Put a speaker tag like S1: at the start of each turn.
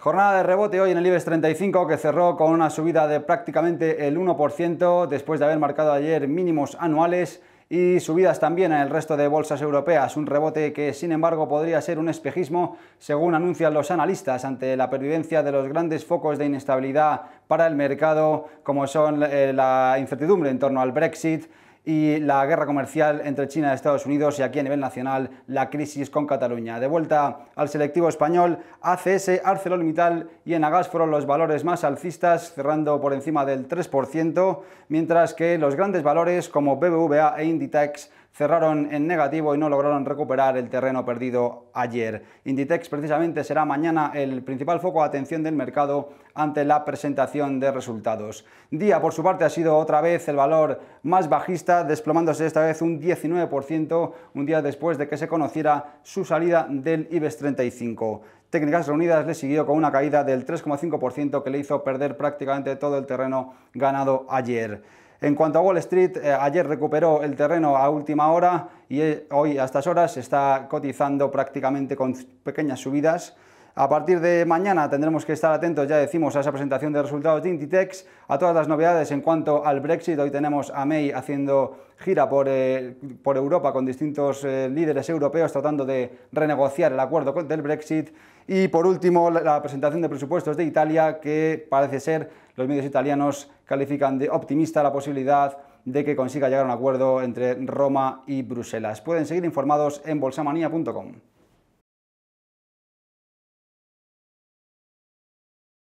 S1: Jornada de rebote hoy en el IBEX 35 que cerró con una subida de prácticamente el 1% después de haber marcado ayer mínimos anuales y subidas también en el resto de bolsas europeas, un rebote que sin embargo podría ser un espejismo según anuncian los analistas ante la pervivencia de los grandes focos de inestabilidad para el mercado como son eh, la incertidumbre en torno al Brexit y la guerra comercial entre China y Estados Unidos y aquí a nivel nacional la crisis con Cataluña. De vuelta al selectivo español, ACS, ArcelorMittal y Enagás fueron los valores más alcistas, cerrando por encima del 3%, mientras que los grandes valores como BBVA e Inditex cerraron en negativo y no lograron recuperar el terreno perdido ayer. Inditex precisamente será mañana el principal foco de atención del mercado ante la presentación de resultados. Día por su parte ha sido otra vez el valor más bajista, desplomándose esta vez un 19% un día después de que se conociera su salida del IBEX 35. Técnicas Reunidas le siguió con una caída del 3,5% que le hizo perder prácticamente todo el terreno ganado ayer. En cuanto a Wall Street, eh, ayer recuperó el terreno a última hora y eh, hoy a estas horas está cotizando prácticamente con pequeñas subidas. A partir de mañana tendremos que estar atentos, ya decimos, a esa presentación de resultados de Intitex, a todas las novedades en cuanto al Brexit. Hoy tenemos a May haciendo gira por, eh, Europa con distintos líderes europeos tratando de renegociar el acuerdo del Brexit. Y por último, la presentación de presupuestos de Italia, que parece ser los medios italianos califican de optimista la posibilidad de que consiga llegar a un acuerdo entre Roma y Bruselas. Pueden seguir informados en bolsamanía.com.